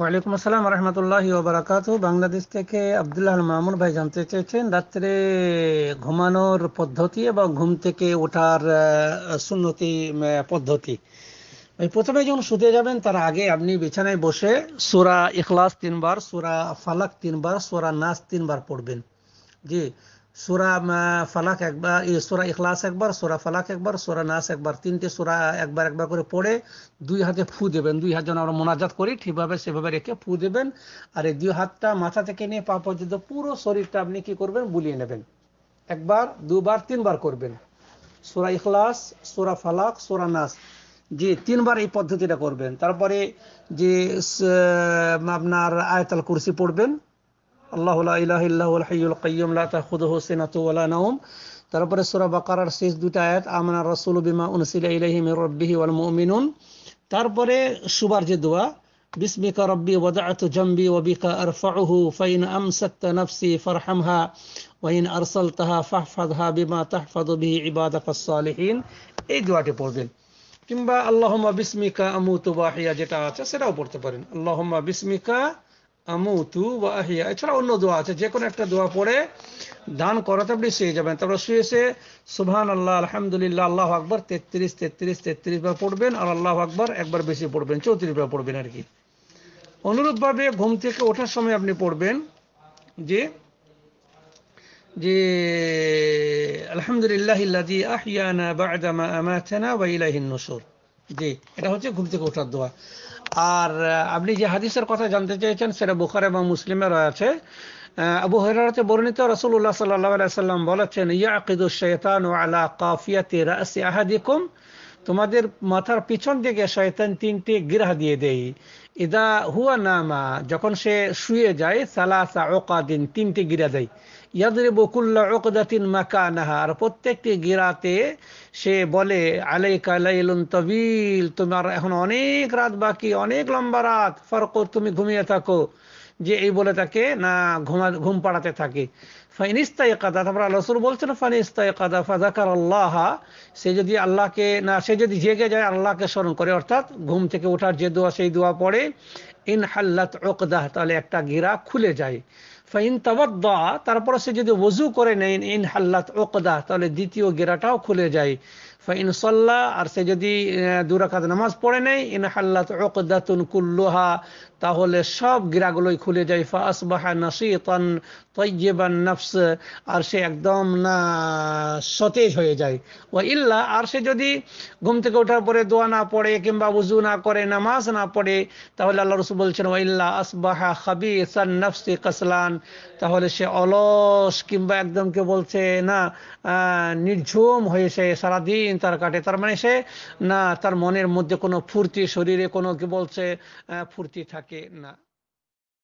ওয়ালাইকুম আসসালাম রহমতুল্লাহ বারাকাত বাংলাদেশ থেকে আবদুল্লাহ মামুন ভাই জানতে চেয়েছেন রাত্রে ঘুমানোর পদ্ধতি এবং ঘুম থেকে ওঠার সুন্নতি পদ্ধতি প্রথমে যখন শুতে যাবেন তার আগে আপনি বিছানায় বসে সুরা ইখলাস তিনবার সুরা ফালাক তিনবার সুরা নাচ তিনবার পড়বেন জি সুরা ফালাক একবার সুরা ইখলাস একবার সুরা ফালাক একবার সুরা নাস একবার তিনটে সুরা একবার একবার করে পড়ে দুই হাতে ফু দেবেন দুই হাত যেন আমরা মোনাজাত করি ঠিকভাবে সেভাবে রেখে ফু দেবেন আর এই দুই হাতটা মাথা থেকে নিয়ে পা পর্যন্ত পুরো শরীরটা আপনি কি করবেন বুলিয়ে নেবেন একবার দুবার তিনবার করবেন সুরা ইখলাস সুরা ফালাক সুরা নাস যে তিনবার এই পদ্ধতিটা করবেন তারপরে যে আপনার আয়তাল কুরসি পড়বেন আল্লাহ ইলাহ ইল্লাহুল হাইয়ুল কাইয়ুম লা তাখুদুহু সিনাতু ওয়ালা নাওম তারপরে সূরা বাকারার শেষ দুটো আয়াত আমানা রাসূল বিমা উনসিলা ইলাইহি মির ওয়াল মুমিনুন তারপরে সুবার যে দোয়া বিসমিকা রব্বি ওয়াদাতু জামবি ওয়া বিকা আরফাউহু ফাইন আমসাকতা নাফসি ফারহামহা ওয়া ইন আরসালতাহা ফাহফাযহা বিমা তাহফাযু বিহি এই দোয়াটি পড়বেন কিংবা আল্লাহুম্মা বিসমিকা আমুতু ওয়া যেটা আছে সেটাও পড়তে পারেন আল্লাহুম্মা বিসমিকা আমুতু বা আহিয়া এছাড়া অন্য দোয়া আছে যে কোনো একটা দোয়া পড়ে দান করাতে আপনি শুয়ে যাবেন শুয়ে এসে সুবহান আল্লাহ আলহামদুলিল্লাহ আল্লাহ আকবর তেত্রিশ তেত্রিশ তেত্রিশ বার পড়বেন আর আল্লাহ আকবর একবার বেশি পড়বেন চৌত্রিশ বার পড়বেন আর কি অনুরূপভাবে ঘুম থেকে ওঠার সময় আপনি পড়বেন যে যে আলহামদুলিল্লাহ ইল্লাদি আহিয়ানা জি এটা হচ্ছে ঘুম থেকে ওঠার দোয়া আর আপনি যে হাদিসের কথা জানতে চেয়েছেন সেটা বুখার এবং মুসলিমে রয়েছে আবু হরাতে বর্ণিত রসুল্লাহ সাল্লাহ সাল্লাম বলেছেন ইয়া আকিদুল শেতান ও আলা কাফিয়াতি রাসি আহাদিকুম তোমাদের মাথার পিছন দিকে শয়তান তিনটি গিরাহ দিয়ে দেই ইদা হুয়া নামা যখন সে শুয়ে যায় সালাসা ওকাদিন তিনটি গিরা দেয় ইয়াদরে বকুল্লা ওকদাতিন মাকা নাহা আর প্রত্যেকটি গিরাতে সে বলে আলাই কালাইলুন তবিল তোমার এখন অনেক রাত বাকি অনেক লম্বা রাত ফরক তুমি ঘুমিয়ে থাকো যে এই বলে তাকে না ঘুমা ঘুম পাড়াতে থাকে ফাইনিস্তায় কাদা তারপর বলছেন কাদা ফাজাকার আল্লাহ সে যদি আল্লাহকে না সে যদি জেগে যায় আল্লাহকে স্মরণ করে অর্থাৎ ঘুম থেকে ওঠার যে দোয়া সেই দোয়া পড়ে ইন হাল্লাত ওকদাহ তাহলে একটা গিরা খুলে যায় ফাইন তাবাদ্দা তারপরে সে যদি ওযু করে নেয় ইন হাল্লাত ওকদাহ তাহলে দ্বিতীয় গিরাটাও খুলে যায় ইনসল্লা আর সে যদি দুরাকাত নামাজ পড়ে নেই ইন হাল্লাত অকদাতুন কুল্লুহা তাহলে সব গিরাগুলোই খুলে যায় ফা আসবাহা নাসিতান তৈবান নফস আর সে একদম না সতেজ হয়ে যায় ও ইল্লা আর সে যদি ঘুম থেকে ওঠার পরে দোয়া না পড়ে কিংবা উজু না করে নামাজ না পড়ে তাহলে আল্লাহ রসু বলছেন ও ইল্লা আসবাহা খাবি ইসান নফসি কাসলান তাহলে সে অলস কিংবা একদম কে বলছে না নির্ঝুম হয়েছে সারাদিন তার কাটে তার মানে সে না তার মনের মধ্যে কোনো ফুর্তি শরীরে কোনো কি বলছে ফুর্তি থাকে না